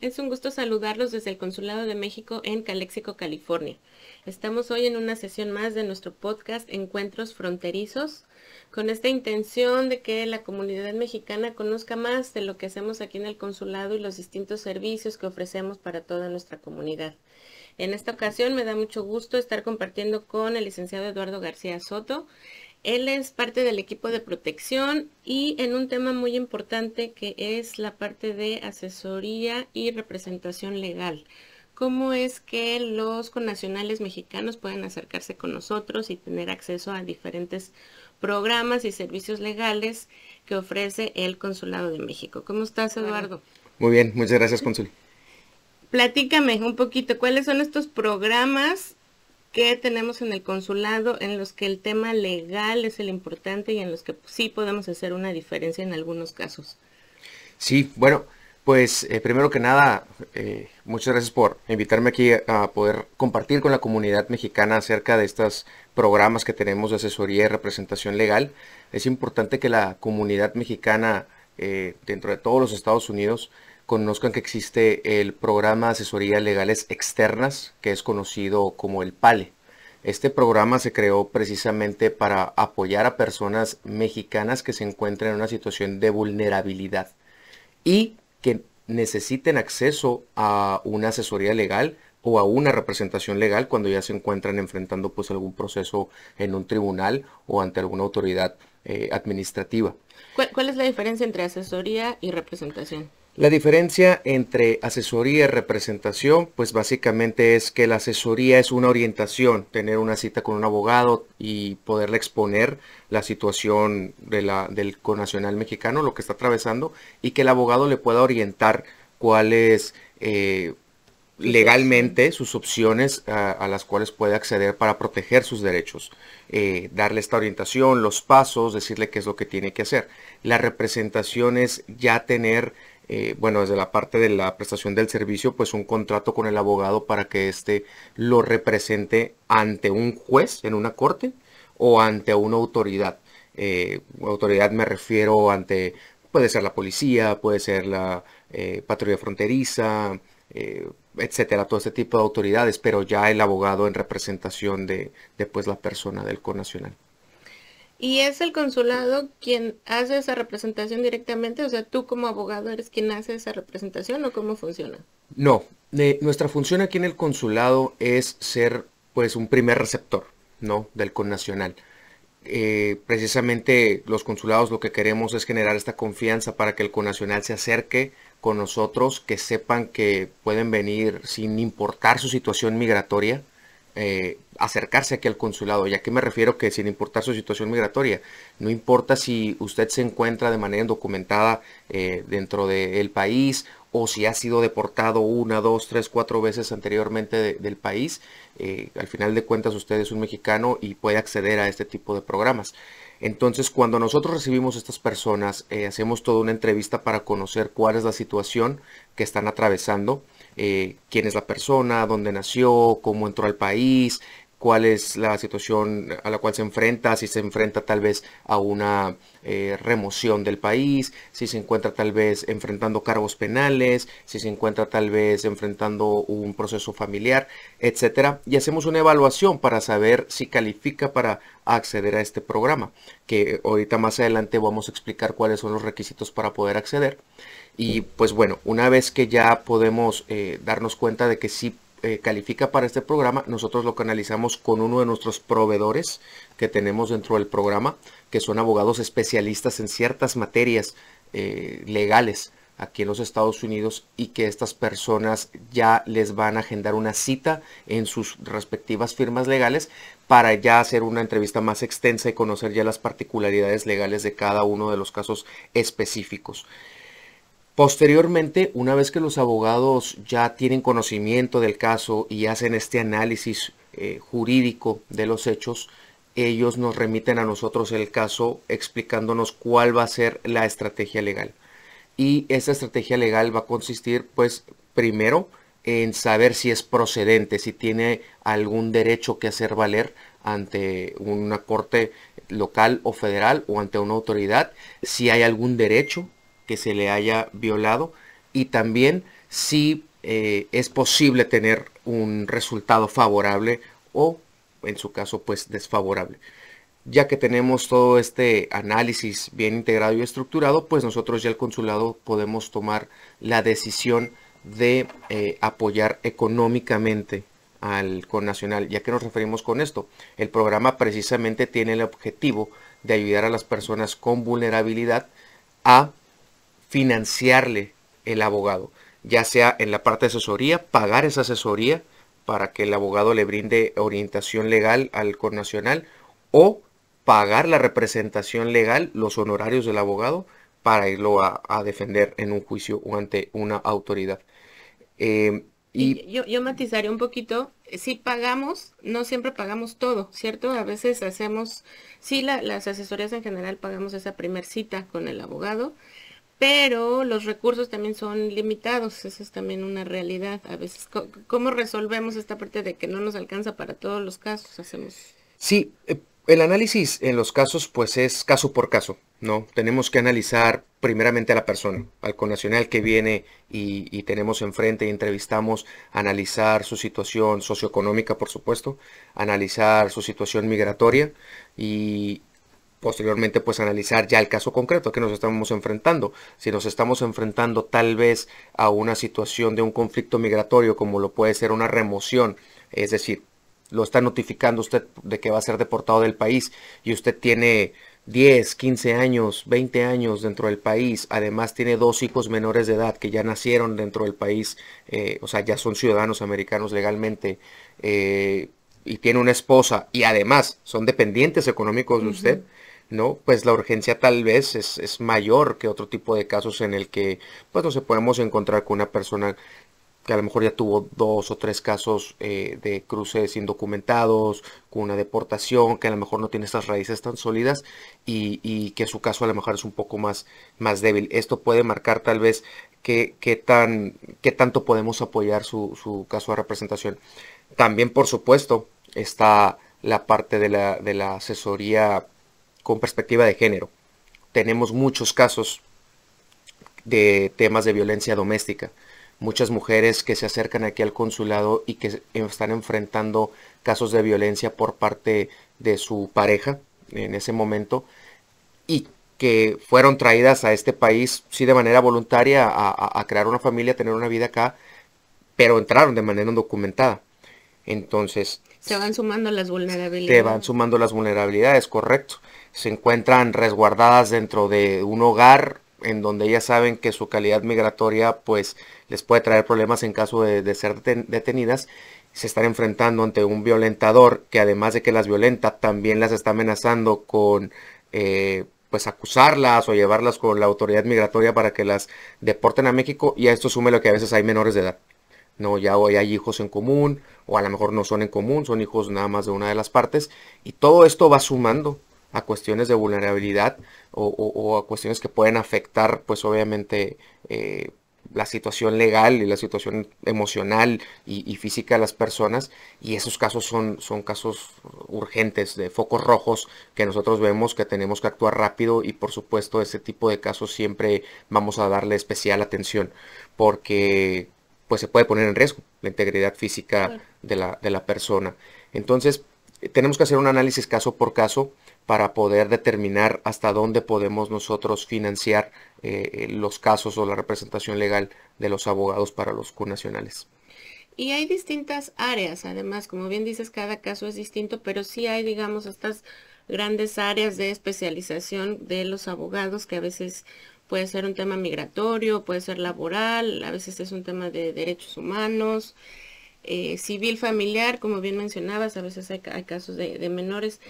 Es un gusto saludarlos desde el Consulado de México en Calexico, California. Estamos hoy en una sesión más de nuestro podcast Encuentros Fronterizos, con esta intención de que la comunidad mexicana conozca más de lo que hacemos aquí en el consulado y los distintos servicios que ofrecemos para toda nuestra comunidad. En esta ocasión me da mucho gusto estar compartiendo con el licenciado Eduardo García Soto. Él es parte del equipo de protección y en un tema muy importante que es la parte de asesoría y representación legal. ¿Cómo es que los connacionales mexicanos pueden acercarse con nosotros y tener acceso a diferentes programas y servicios legales que ofrece el Consulado de México? ¿Cómo estás, Eduardo? Muy bien, muchas gracias, Consul. Platícame un poquito, ¿cuáles son estos programas que tenemos en el consulado en los que el tema legal es el importante y en los que sí podemos hacer una diferencia en algunos casos. Sí, bueno, pues eh, primero que nada, eh, muchas gracias por invitarme aquí a poder compartir con la comunidad mexicana acerca de estos programas que tenemos de asesoría y representación legal. Es importante que la comunidad mexicana eh, dentro de todos los Estados Unidos conozcan que existe el programa de asesoría legales externas, que es conocido como el PALE. Este programa se creó precisamente para apoyar a personas mexicanas que se encuentran en una situación de vulnerabilidad y que necesiten acceso a una asesoría legal o a una representación legal cuando ya se encuentran enfrentando pues algún proceso en un tribunal o ante alguna autoridad eh, administrativa. ¿Cuál es la diferencia entre asesoría y representación? La diferencia entre asesoría y representación, pues básicamente es que la asesoría es una orientación, tener una cita con un abogado y poderle exponer la situación de la, del conacional mexicano, lo que está atravesando, y que el abogado le pueda orientar cuáles eh, legalmente sus opciones a, las cuales puede acceder para proteger sus derechos, eh, darle esta orientación, los pasos, decirle qué es lo que tiene que hacer. La representación es ya tener eh, bueno, desde la parte de la prestación del servicio, pues un contrato con el abogado para que éste lo represente ante un juez en una corte o ante una autoridad. Eh, autoridad me refiero ante, puede ser la policía, puede ser la eh, patrulla fronteriza, etcétera, todo este tipo de autoridades, pero ya el abogado en representación de, después la persona del nacional. Y es el consulado quien hace esa representación directamente, o sea, tú como abogado eres quien hace esa representación o cómo funciona. No, nuestra función aquí en el consulado es ser pues un primer receptor, ¿no? Del connacional. Eh, precisamente los consulados lo que queremos es generar esta confianza para que el connacional se acerque con nosotros, que sepan que pueden venir sin importar su situación migratoria, eh, acercarse aquí al consulado. ya que me refiero? Que sin importar su situación migratoria, no importa si usted se encuentra de manera indocumentada eh, dentro del país o si ha sido deportado una, dos, tres, cuatro veces anteriormente del país, eh, al final de cuentas usted es un mexicano y puede acceder a este tipo de programas. Entonces, cuando nosotros recibimos estas personas, hacemos toda una entrevista para conocer cuál es la situación que están atravesando eh, quién es la persona, dónde nació, cómo entró al país, cuál es la situación a la cual se enfrenta, si se enfrenta tal vez a una eh, remoción del país, si se encuentra tal vez enfrentando cargos penales, si se encuentra tal vez enfrentando un proceso familiar, etc. Y hacemos una evaluación para saber si califica para acceder a este programa, que ahorita más adelante vamos a explicar cuáles son los requisitos para poder acceder. Y pues bueno, una vez que ya podemos eh, darnos cuenta de que sí eh, califica para este programa, nosotros lo canalizamos con uno de nuestros proveedores que tenemos dentro del programa, que son abogados especialistas en ciertas materias eh, legales aquí en los Estados Unidos y que estas personas ya les van a agendar una cita en sus respectivas firmas legales para ya hacer una entrevista más extensa y conocer ya las particularidades legales de cada uno de los casos específicos. Posteriormente, una vez que los abogados ya tienen conocimiento del caso y hacen este análisis eh, jurídico de los hechos, ellos nos remiten a nosotros el caso explicándonos cuál va a ser la estrategia legal. Y esa estrategia legal va a consistir, pues, primero en saber si es procedente, si tiene algún derecho que hacer valer ante una corte local o federal o ante una autoridad, si hay algún derecho que se le haya violado y también si eh, es posible tener un resultado favorable o en su caso pues desfavorable. Ya que tenemos todo este análisis bien integrado y estructurado, pues nosotros ya el consulado podemos tomar la decisión de eh, apoyar económicamente al connacional. ¿Ya que nos referimos con esto? El programa precisamente tiene el objetivo de ayudar a las personas con vulnerabilidad a financiarle el abogado, ya sea en la parte de asesoría, pagar esa asesoría para que el abogado le brinde orientación legal al nacional o pagar la representación legal, los honorarios del abogado para irlo a, defender en un juicio o ante una autoridad. Em, y yo, yo matizaría un poquito, si pagamos, no siempre pagamos todo, ¿cierto? A veces hacemos, sí, las asesorías en general pagamos esa primer cita con el abogado, pero los recursos también son limitados, eso es también una realidad. A veces, ¿cómo resolvemos esta parte de que no nos alcanza para todos los casos? Hacemos. Sí, eh, el análisis en los casos pues es caso por caso, ¿no? Tenemos que analizar primeramente a la persona, al connacional que viene y, y tenemos enfrente y entrevistamos, analizar su situación socioeconómica, por supuesto, analizar su situación migratoria y, posteriormente pues analizar ya el caso concreto que nos estamos enfrentando. Si nos estamos enfrentando tal vez a una situación de un conflicto migratorio como lo puede ser una remoción, es decir, lo está notificando usted de que va a ser deportado del país y usted tiene 10, 15 años, 20 años dentro del país, además tiene dos hijos menores de edad que ya nacieron dentro del país, eh, o sea, ya son ciudadanos americanos legalmente, eh, y tiene una esposa y además son dependientes económicos de usted, ¿no? Pues la urgencia tal vez es, mayor que otro tipo de casos en el que, pues no se podemos encontrar con una persona que a lo mejor ya tuvo dos o tres casos eh, de cruces indocumentados, con una deportación, que a lo mejor no tiene estas raíces tan sólidas y, que su caso a lo mejor es un poco más, más débil. Esto puede marcar tal vez qué, qué tan, tanto podemos apoyar su, caso de representación. También, por supuesto, está la parte de la, de la asesoría con perspectiva de género. Tenemos muchos casos de temas de violencia doméstica. Muchas mujeres que se acercan aquí al consulado y que están enfrentando casos de violencia por parte de su pareja en ese momento y que fueron traídas a este país, sí de manera voluntaria, a, crear una familia, a tener una vida acá, pero entraron de manera indocumentada. Entonces... Se van sumando las vulnerabilidades. Se van sumando las vulnerabilidades, correcto se encuentran resguardadas dentro de un hogar en donde ellas saben que su calidad migratoria pues les puede traer problemas en caso de, ser detenidas se están enfrentando ante un violentador que además de que las violenta también las está amenazando con eh, pues acusarlas o llevarlas con la autoridad migratoria para que las deporten a México y a esto sume lo que a veces hay menores de edad. No, ya hoy hay hijos en común o a lo mejor no son en común, son hijos nada más de una de las partes y todo esto va sumando a cuestiones de vulnerabilidad o, a cuestiones que pueden afectar, pues obviamente, eh, la situación legal y la situación emocional y, física de las personas y esos casos son, son casos urgentes de focos rojos que nosotros vemos que tenemos que actuar rápido y por supuesto ese tipo de casos siempre vamos a darle especial atención porque pues se puede poner en riesgo la integridad física de la, de la persona entonces tenemos que hacer un análisis caso por caso para poder determinar hasta dónde podemos nosotros financiar eh, eh, los casos o la representación legal de los abogados para los conacionales. Y hay distintas áreas, además, como bien dices, cada caso es distinto, pero sí hay, digamos, estas grandes áreas de especialización de los abogados que a veces puede ser un tema migratorio, puede ser laboral, a veces es un tema de derechos humanos, eh, civil familiar, como bien mencionabas, a veces hay, casos de, de menores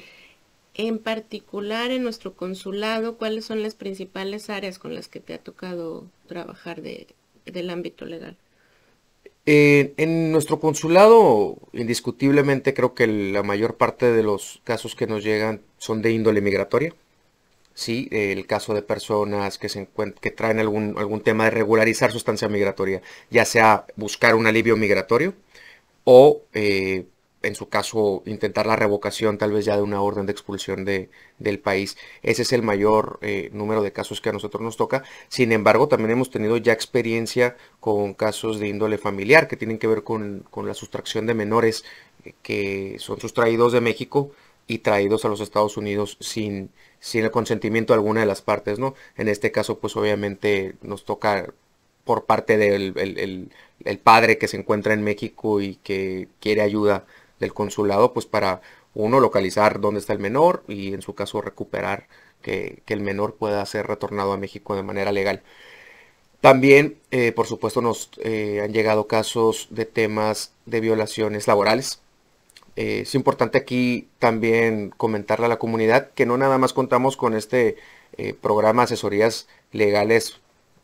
en particular en nuestro consulado, cuáles son las principales áreas con las que te ha tocado trabajar del ámbito legal? Eh, en nuestro consulado, indiscutiblemente creo que la mayor parte de los casos que nos llegan son de índole migratoria. Sí, el caso de personas que, se traen algún, algún tema de regularizar sustancia migratoria, ya sea buscar un alivio migratorio o eh, en su caso, intentar la revocación tal vez ya de una orden de expulsión de, del país. Ese es el mayor eh, número de casos que a nosotros nos toca. Sin embargo, también hemos tenido ya experiencia con casos de índole familiar que tienen que ver con, la sustracción de menores eh, que son sustraídos de México y traídos a los Estados Unidos sin, sin el consentimiento de alguna de las partes, ¿no? En este caso, pues obviamente nos toca por parte del padre que se encuentra en México y que quiere ayuda del consulado, pues para uno localizar dónde está el menor y en su caso recuperar que, el menor pueda ser retornado a México de manera legal. También, eh, por supuesto, nos eh, han llegado casos de temas de violaciones laborales. Eh, es importante aquí también comentarle a la comunidad que no nada más contamos con este programa asesorías legales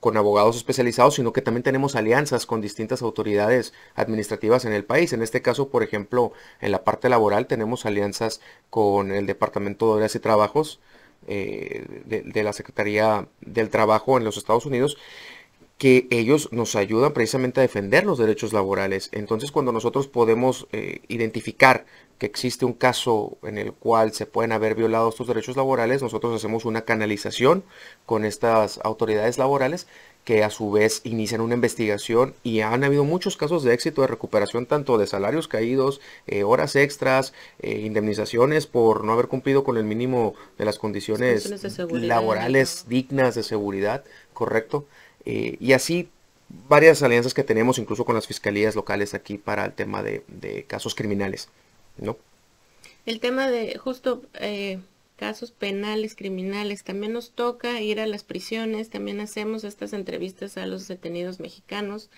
con abogados especializados, sino que también tenemos alianzas con distintas autoridades administrativas en el país. En este caso, por ejemplo, en la parte laboral tenemos alianzas con el Departamento de Obras y Trabajos eh, de, la Secretaría del Trabajo en los Estados Unidos que ellos nos ayudan precisamente a defender los derechos laborales. Entonces, cuando nosotros podemos eh, identificar que existe un caso en el cual se pueden haber violado estos derechos laborales, nosotros hacemos una canalización con estas autoridades laborales que a su vez inician una investigación y han habido muchos casos de éxito de recuperación tanto de salarios caídos, eh, horas extras, eh, indemnizaciones por no haber cumplido con el mínimo de las condiciones, laborales dignas de seguridad, correcto. Eh, y así varias alianzas que tenemos incluso con las fiscalías locales aquí para el tema de, de casos criminales, ¿no? El tema de justo eh, casos penales, criminales, también nos toca ir a las prisiones, también hacemos estas entrevistas a los detenidos mexicanos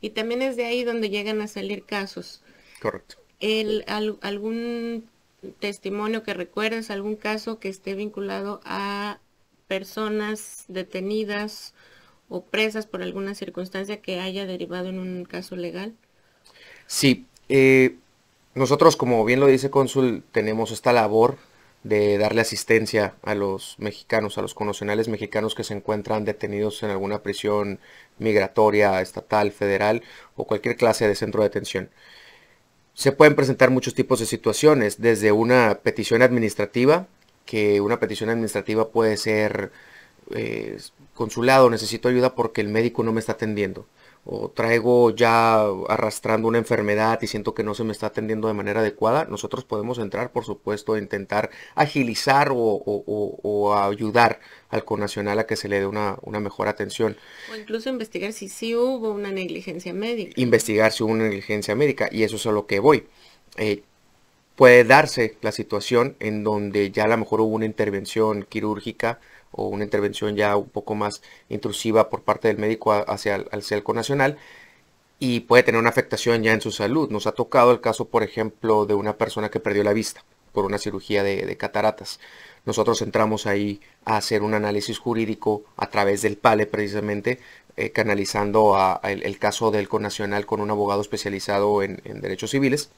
y también es de ahí donde llegan a salir casos. Correcto. ¿Algún testimonio que recuerdes, algún caso que esté vinculado a personas detenidas? o presas por alguna circunstancia que haya derivado en un caso legal? Sí, eh, nosotros, como bien lo dice Cónsul, tenemos esta labor de darle asistencia a los mexicanos, a los conocionales mexicanos que se encuentran detenidos en alguna prisión migratoria, estatal, federal o cualquier clase de centro de detención. Se pueden presentar muchos tipos de situaciones, desde una petición administrativa, que una petición administrativa puede ser eh, consulado, necesito ayuda porque el médico no me está atendiendo. O traigo ya arrastrando una enfermedad y siento que no se me está atendiendo de manera adecuada. Nosotros podemos entrar, por supuesto, a intentar agilizar o, ayudar al conacional a que se le dé una, mejor atención. O incluso investigar si sí hubo una negligencia médica. Investigar si hubo una negligencia médica. Y eso es a lo que voy. Eh, puede darse la situación en donde ya a lo mejor hubo una intervención quirúrgica o una intervención ya un poco más intrusiva por parte del médico hacia el, celco nacional y puede tener una afectación ya en su salud. Nos ha tocado el caso, por ejemplo, de una persona que perdió la vista por una cirugía de, cataratas. Nosotros entramos ahí a hacer un análisis jurídico a través del PALE precisamente, eh, canalizando el, caso del conacional con un abogado especializado en derechos civiles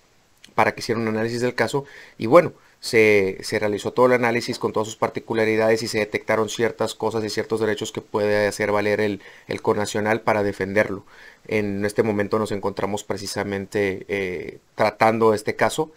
para que hiciera un análisis del caso y bueno, se, realizó todo el análisis con todas sus particularidades y se detectaron ciertas cosas y ciertos derechos que puede hacer valer el, el conacional para defenderlo. En este momento nos encontramos precisamente eh, tratando este caso.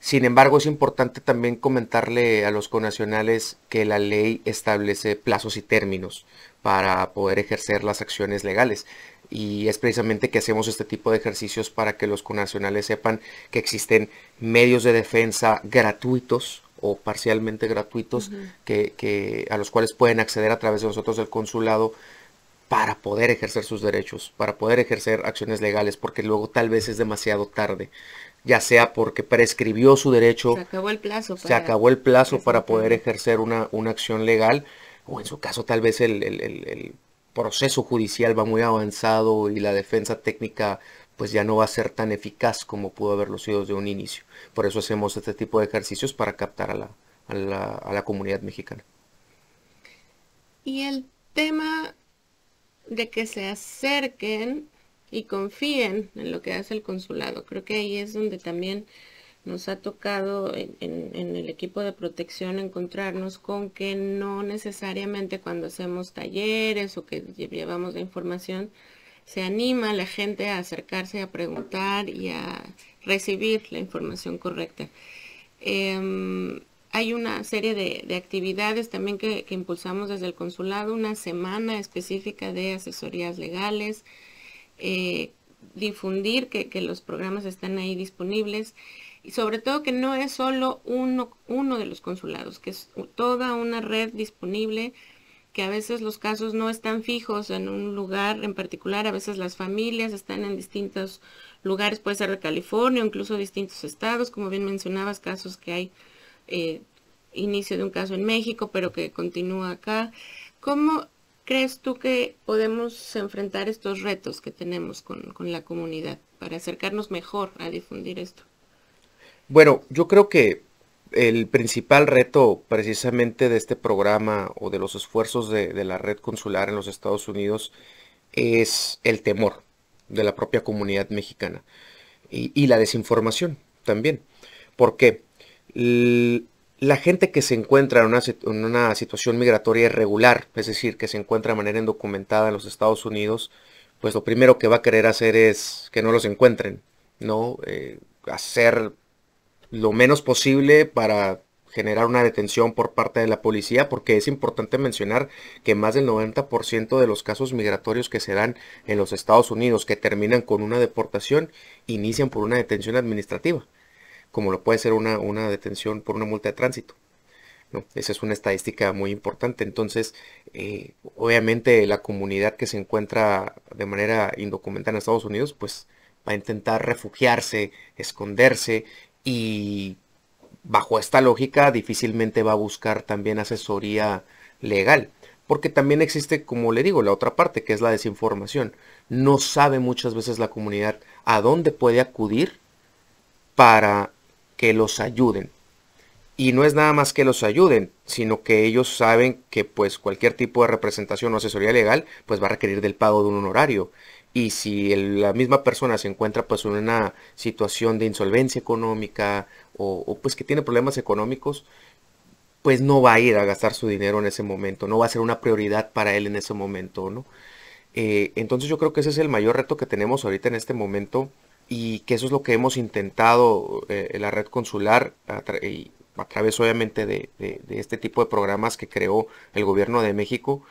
Sin embargo, es importante también comentarle a los conacionales que la ley establece plazos y términos para poder ejercer las acciones legales. Y es precisamente que hacemos este tipo de ejercicios para que los connacionales sepan que existen medios de defensa gratuitos o parcialmente gratuitos que, a los cuales pueden acceder a través de nosotros del consulado para poder ejercer sus derechos, para poder ejercer acciones legales, porque luego tal vez es demasiado tarde, ya sea porque prescribió su derecho, se acabó el plazo para, se acabó el plazo para poder ejercer una, una acción legal o en su caso tal vez el, el, el, proceso judicial va muy avanzado y la defensa técnica pues ya no va a ser tan eficaz como pudo haberlo sido desde un inicio. Por eso hacemos este tipo de ejercicios para captar a la, a la, a la comunidad mexicana. Y el tema de que se acerquen y confíen en lo que hace el consulado, creo que ahí es donde también nos ha tocado en, el equipo de protección encontrarnos con que no necesariamente cuando hacemos talleres o que llevamos la información, se anima a la gente a acercarse, a preguntar y a recibir la información correcta. Em, hay una serie de, actividades también que, impulsamos desde el consulado, una semana específica de asesorías legales, eh, difundir que, que los programas están ahí disponibles y sobre todo que no es solo uno, uno de los consulados, que es toda una red disponible, que a veces los casos no están fijos en un lugar en particular, a veces las familias están en distintos lugares, puede ser de California, incluso distintos estados, como bien mencionabas, casos que hay eh, inicio de un caso en México, pero que continúa acá. ¿Cómo crees tú que podemos enfrentar estos retos que tenemos con la comunidad para acercarnos mejor a difundir esto? Bueno, yo creo que el principal reto precisamente de este programa o de los esfuerzos de, la red consular en los Estados Unidos es el temor de la propia comunidad mexicana y, la desinformación también. porque La gente que se encuentra en una, situación migratoria irregular, es decir, que se encuentra de manera indocumentada en los Estados Unidos, pues lo primero que va a querer hacer es que no los encuentren, ¿no? Eh, hacer lo menos posible para generar una detención por parte de la policía, porque es importante mencionar que más del 90% de los casos migratorios que se dan en los Estados Unidos que terminan con una deportación inician por una detención administrativa, como lo puede ser una, detención por una multa de tránsito. Esa es una estadística muy importante. Entonces, eh, obviamente la comunidad que se encuentra de manera indocumentada en Estados Unidos, pues va a intentar refugiarse, esconderse y bajo esta lógica difícilmente va a buscar también asesoría legal. Porque también existe, como le digo, la otra parte, que es la desinformación. No sabe muchas veces la comunidad a dónde puede acudir para que los ayuden. Y no es nada más que los ayuden, sino que ellos saben que pues cualquier tipo de representación o asesoría legal pues va a requerir del pago de un honorario y si la misma persona se encuentra pues en una situación de insolvencia económica o, pues que tiene problemas económicos, pues no va a ir a gastar su dinero en ese momento, no va a ser una prioridad para él en ese momento, ¿no? Eh, entonces yo creo que ese es el mayor reto que tenemos ahorita en este momento y que eso es lo que hemos intentado eh, en la red consular a, través obviamente de, de este tipo de programas que creó el gobierno de México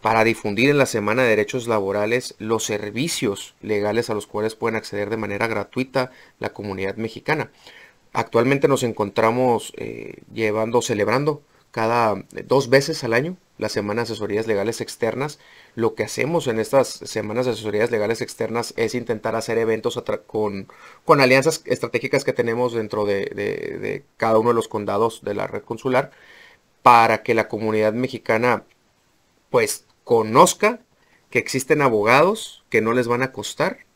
para difundir en la Semana de Derechos Laborales los servicios legales a los cuales pueden acceder de manera gratuita la comunidad mexicana. Actualmente nos encontramos eh, llevando, celebrando cada eh, dos veces al año la Semana de Asesorías Legales Externas. Lo que hacemos en estas Semanas de Asesorías Legales Externas es intentar hacer eventos con, con, alianzas estratégicas que tenemos dentro de cada uno de los condados de la red consular para que la comunidad mexicana pues conozca que existen abogados que no les van a costar,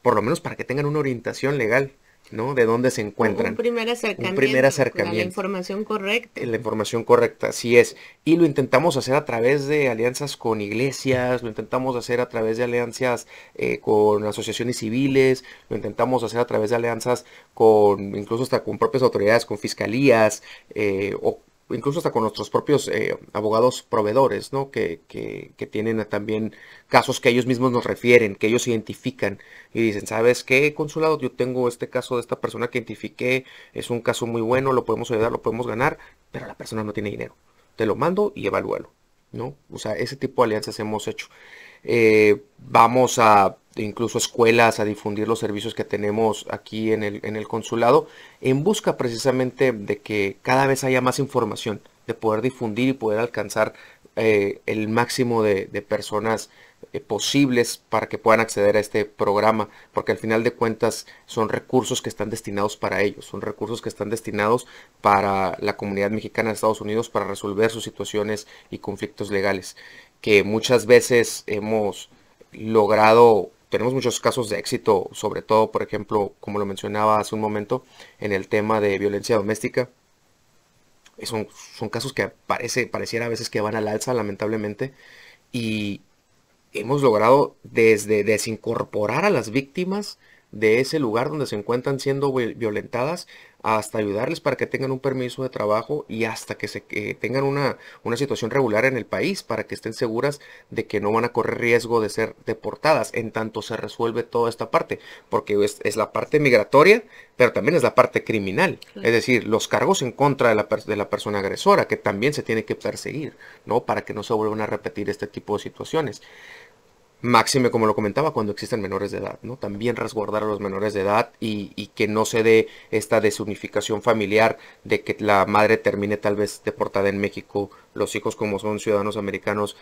por lo menos para que tengan una orientación legal, ¿no? De dónde se encuentran. Un primer acercamiento. Un La información correcta. La información correcta, así es. Y lo intentamos hacer a través de alianzas con iglesias, lo intentamos hacer a través de alianzas eh, con asociaciones civiles, lo intentamos hacer a través de alianzas con, incluso hasta con propias autoridades, con fiscalías, eh, o incluso hasta con nuestros propios eh, abogados proveedores, ¿no? Que, que, que, tienen también casos que ellos mismos nos refieren, que ellos identifican y dicen, ¿sabes qué, consulado? Yo tengo este caso de esta persona que identifiqué, es un caso muy bueno, lo podemos ayudar, lo podemos ganar, pero la persona no tiene dinero. Te lo mando y evalúalo. ¿no? O sea, ese tipo de alianzas hemos hecho. Eh, vamos a incluso escuelas a difundir los servicios que tenemos aquí en el, en el consulado en busca precisamente de que cada vez haya más información, de poder difundir y poder alcanzar eh, el máximo de, de personas eh, posibles para que puedan acceder a este programa, porque al final de cuentas son recursos que están destinados para ellos, son recursos que están destinados para la comunidad mexicana de Estados Unidos para resolver sus situaciones y conflictos legales, que muchas veces hemos logrado tenemos muchos casos de éxito, sobre todo, por ejemplo, como lo mencionaba hace un momento, en el tema de violencia doméstica. Son, son casos que parece, pareciera a veces que van al alza, lamentablemente, y, hemos logrado desde desincorporar a las víctimas de ese lugar donde se encuentran siendo violentadas hasta ayudarles para que tengan un permiso de trabajo y hasta que tengan una, una, situación regular en el país para que estén seguras de que no van a correr riesgo de ser deportadas en tanto se resuelve toda esta parte porque es, la parte migratoria pero también es la parte criminal es decir los cargos en contra de la, de la, persona agresora que también se tiene que perseguir no para que no se vuelvan a repetir este tipo de situaciones Máxime, como lo comentaba, cuando existen menores de edad, ¿no? También resguardar a los menores de edad y, que no se dé esta desunificación familiar de que la madre termine tal vez deportada en México, los hijos como son ciudadanos americanos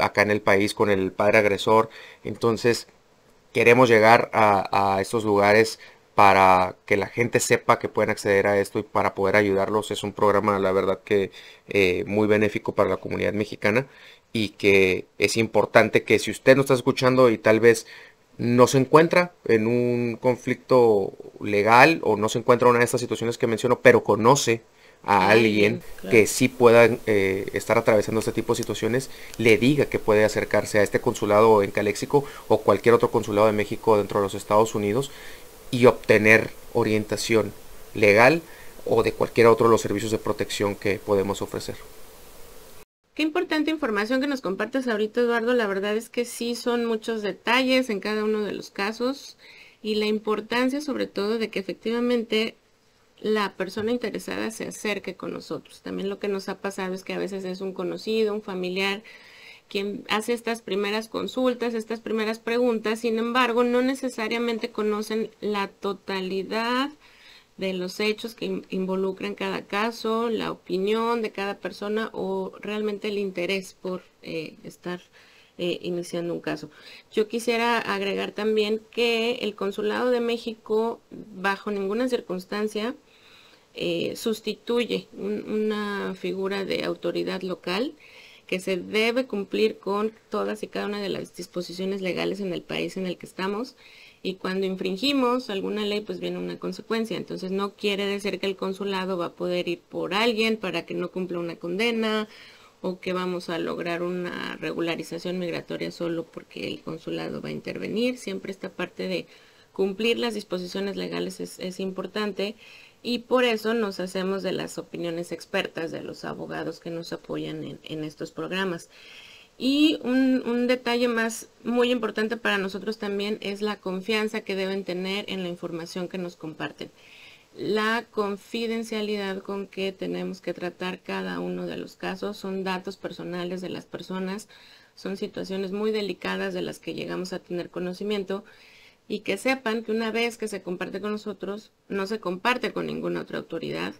acá en el país con el padre agresor. Entonces, queremos llegar a, estos lugares para que la gente sepa que pueden acceder a esto y para poder ayudarlos. Es un programa, la verdad, que eh, muy benéfico para la comunidad mexicana y que es importante que si usted nos está escuchando y tal vez no se encuentra en un conflicto legal o no se encuentra en una de estas situaciones que menciono, pero conoce a alguien que sí pueda eh, estar atravesando este tipo de situaciones, le diga que puede acercarse a este consulado en Caléxico o cualquier otro consulado de México dentro de los Estados Unidos y obtener orientación legal o de cualquier otro de los servicios de protección que podemos ofrecer. Qué importante información que nos compartes ahorita, Eduardo. La verdad es que sí son muchos detalles en cada uno de los casos y la importancia sobre todo de que efectivamente la persona interesada se acerque con nosotros. También lo que nos ha pasado es que a veces es un conocido, un familiar, quien hace estas primeras consultas, estas primeras preguntas, sin embargo, no necesariamente conocen la totalidad de los hechos que involucran cada caso, la opinión de cada persona o realmente el interés por eh, estar eh, iniciando un caso. Yo quisiera agregar también que el Consulado de México, bajo ninguna circunstancia, eh, sustituye una figura de autoridad local que se debe cumplir con todas y cada una de las disposiciones legales en el país en el que estamos y cuando infringimos alguna ley pues viene una consecuencia. Entonces no quiere decir que el consulado va a poder ir por alguien para que no cumpla una condena o que vamos a lograr una regularización migratoria solo porque el consulado va a intervenir. Siempre esta parte de cumplir las disposiciones legales es, importante y por eso nos hacemos de las opiniones expertas de los abogados que nos apoyan en estos programas. Y un, detalle más muy importante para nosotros también es la confianza que deben tener en la información que nos comparten. La confidencialidad con que tenemos que tratar cada uno de los casos son datos personales de las personas, son situaciones muy delicadas de las que llegamos a tener conocimiento y que sepan que una vez que se comparte con nosotros, no se comparte con ninguna otra autoridad,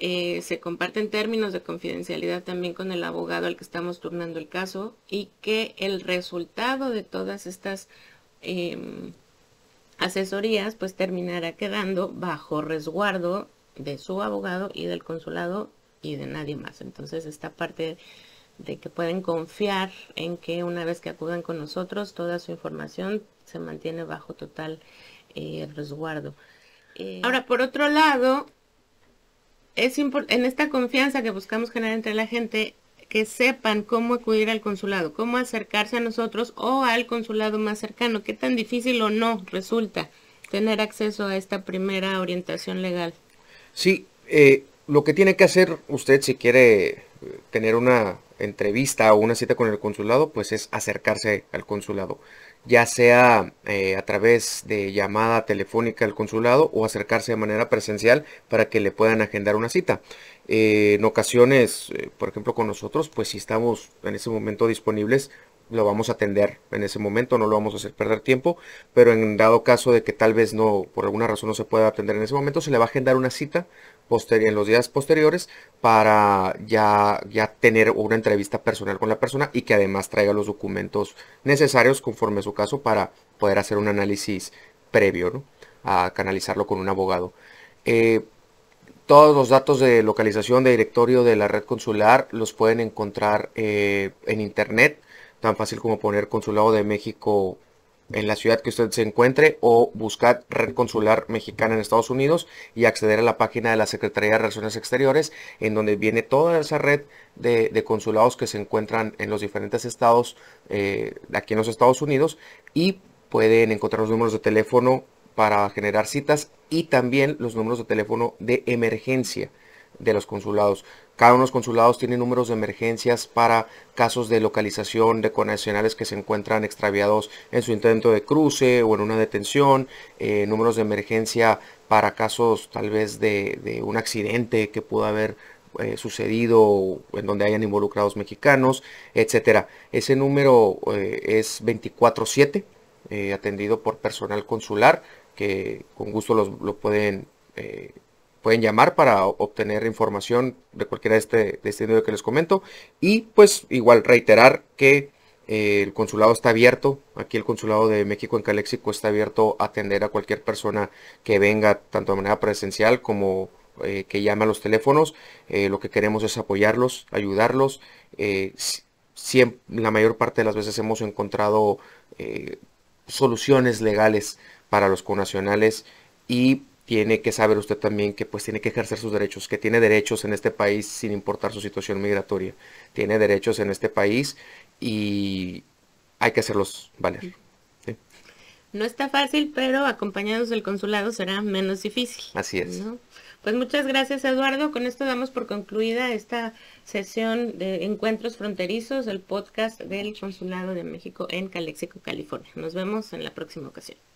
eh, se comparten términos de confidencialidad también con el abogado al que estamos turnando el caso y que el resultado de todas estas em, asesorías pues terminará quedando bajo resguardo de su abogado y del consulado y de nadie más. Entonces esta parte de que pueden confiar en que una vez que acudan con nosotros toda su información se mantiene bajo total eh, resguardo. Eh. Ahora, por otro lado, es en esta confianza que buscamos generar entre la gente, que sepan cómo acudir al consulado, cómo acercarse a nosotros o al consulado más cercano, qué tan difícil o no resulta tener acceso a esta primera orientación legal. Sí, eh, lo que tiene que hacer usted si quiere eh, tener una entrevista o una cita con el consulado, pues es acercarse al consulado ya sea eh, a través de llamada telefónica al consulado o acercarse de manera presencial para que le puedan agendar una cita. Eh, en ocasiones, eh, por ejemplo, con nosotros, pues si estamos en ese momento disponibles lo vamos a atender en ese momento, no lo vamos a hacer perder tiempo, pero en dado caso de que tal vez no, por alguna razón no se pueda atender en ese momento, se le va a agendar una cita en los días posteriores para ya, ya tener una entrevista personal con la persona y que además traiga los documentos necesarios conforme a su caso para poder hacer un análisis previo a canalizarlo con un abogado. Eh, todos los datos de localización de directorio de la red consular los pueden encontrar eh, en internet tan fácil como poner Consulado de México en la ciudad que usted se encuentre o buscar Red Consular Mexicana en Estados Unidos y acceder a la página de la Secretaría de Relaciones Exteriores en donde viene toda esa red de, consulados que se encuentran en los diferentes estados eh, aquí en los Estados Unidos y pueden encontrar los números de teléfono para generar citas y también los números de teléfono de emergencia de los consulados. Cada uno de los consulados tiene números de emergencias para casos de localización de connacionales que se encuentran extraviados en su intento de cruce o en una detención, eh, números de emergencia para casos tal vez de, un accidente que pudo haber eh, sucedido en donde hayan involucrados mexicanos, etcétera. Ese número eh, es 24-7, atendido por personal consular, que con gusto lo pueden pueden llamar para obtener información de cualquiera de este destino que les comento. Y pues igual reiterar que eh, el consulado está abierto. Aquí el consulado de México en Caléxico está abierto a atender a cualquier persona que venga, tanto de manera presencial como eh, que llame a los teléfonos. Eh, lo que queremos es apoyarlos, ayudarlos. la mayor parte de las veces hemos encontrado soluciones legales para los conacionales y tiene que saber usted también que pues tiene que ejercer sus derechos, que tiene derechos en este país sin importar su situación migratoria, tiene derechos en este país y hay que hacerlos valer. No está fácil, pero acompañados del consulado será menos difícil. Así es. Pues muchas gracias Eduardo. Con esto damos por concluida esta sesión de Encuentros Fronterizos, el podcast del Consulado de México en Calexico, California. Nos vemos en la próxima ocasión.